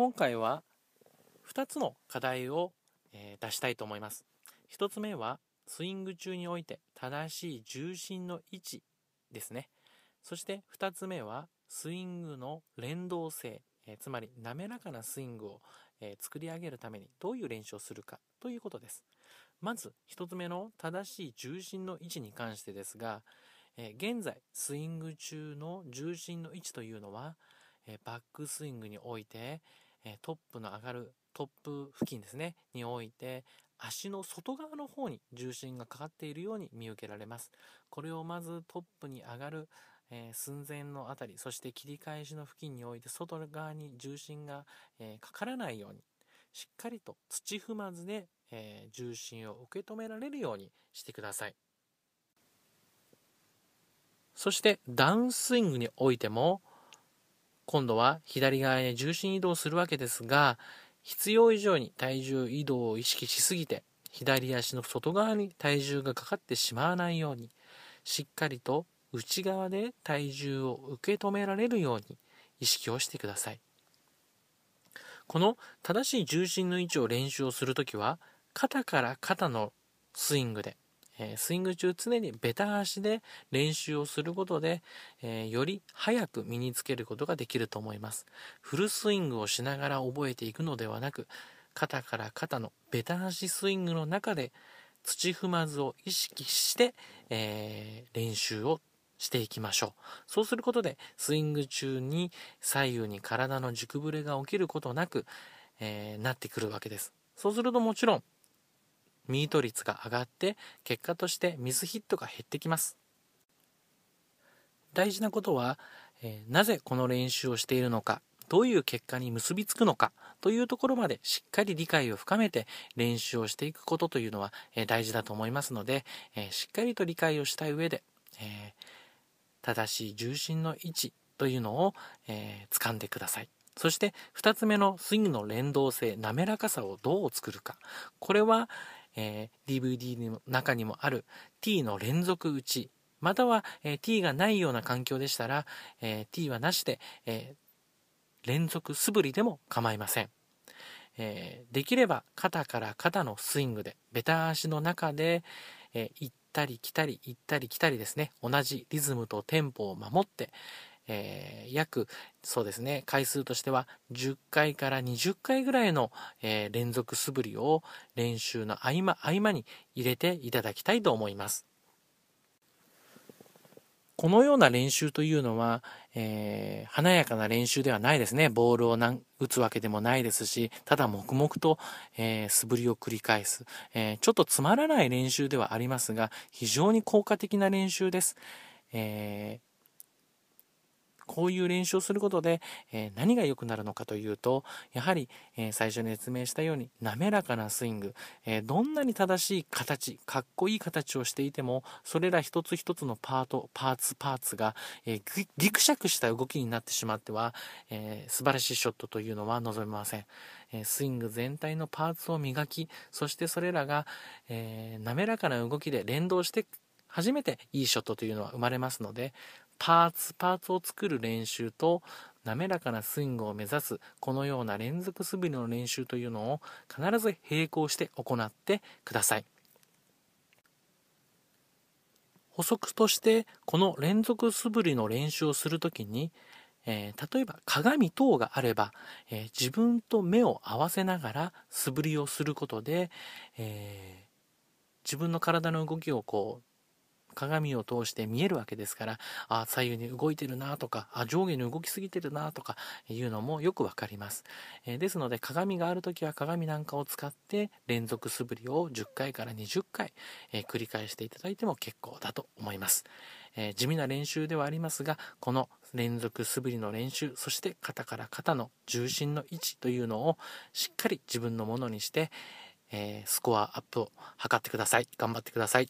今回は2つの課題を、え出したいと思います。1つ目はスイング中において正しい重心の位置ですね。そして2つ目はスイングの連動性、えつまり滑らかなスイングを、え作り上げるためにどういう練習をするかということです。まず1つ目の正しい重心の位置に関してですが、え現在スイング中の重心の位置というのは、えバックスイングにおいて、えトップの上がるトップ付近ですね、において、足の外側の方に重心がかかっているように見受けられます。これをまずトップに上がる、え寸前の辺り、そして切り返しの付近において外側に重心が、えかからないように、しっかりと土踏まずで、え重心を受け止められるようにしてください。そしてダウンスイングにおいても、今度は左側へ重心移動するわけですが、必要以上に体重移動を意識しすぎて、左足の外側に体重がかかってしまわないように、しっかりと内側で体重を受け止められるように意識をしてください。この正しい重心の位置を練習をするときは、肩から肩のスイングでえスイング中常にベタ足で練習をすることで、えー、より早く身につけることができると思います。フルスイングをしながら覚えていくのではなく、肩から肩のベタ足スイングの中で土踏まずを意識して、えー、練習をしていきましょう。そうすることで、スイング中に左右に体の軸ぶれが起きることなく、えー、なってくるわけです。そうするともちろん、ミート率が上がって結果としてスヒットが減ってきます大事なことは、えー、なぜこの練習をしているのかどういう結果に結びつくのかというところまでしっかり理解を深めて練習をしていくことというのは、えー、大事だと思いますので、えー、しっかりと理解をした上で、え正しい重心の位置というのを、えー、掴んでください。そして2つ目のスイングの連動性滑らかさをどう作るかこれは、えー、DVD の中にもある t の連続打ち、または、えー、t がないような環境でしたら、えー、t はなしで、え連続素振りでも構いません。えできれば肩から肩のスイングで、ベタ足の中で、え行ったり来たり行ったり来たりですね、同じリズムとテンポを守って、えー、約、そうですね、回数としては10回から20回ぐらいの、えー、連続素振りを練習の合間合間に入れていただきたいと思います。このような練習というのは、えー、華やかな練習ではないですね。ボールを打つわけでもないですし、ただ黙々と、えー、素振りを繰り返す、えー、ちょっとつまらない練習ではありますが、非常に効果的な練習です。えーこういう練習をすることで、えー、何が良くなるのかというと、やはり、えー、最初に説明したように滑らかなスイング、えー、どんなに正しい形、かっこいい形をしていても、それら一つ一つのパート、パーツ、パーツが、えギクシャクした動きになってしまっては、え素晴らしいショットというのは望めません。えスイング全体のパーツを磨き、そしてそれらが、え滑らかな動きで連動して初めていいショットというのは生まれますので、パーツ、パーツを作る練習と、滑らかなスイングを目指す、このような連続素振りの練習というのを必ず並行して行ってください。補足として、この連続素振りの練習をする時に、えー、例えば鏡等があれば、えー、自分と目を合わせながら素振りをすることで、えー、自分の体の動きをこう鏡を通して見えるわけですからあ左右に動いてるなとかあ上下に動きすぎてるなとかいうのもよくわかります、えー、ですので鏡がある時は鏡なんかを使って連続素振りを10回から20回、えー、繰り返していただいても結構だと思います、えー、地味な練習ではありますがこの連続素振りの練習そして肩から肩の重心の位置というのをしっかり自分のものにして、えー、スコアアップを図ってください頑張ってください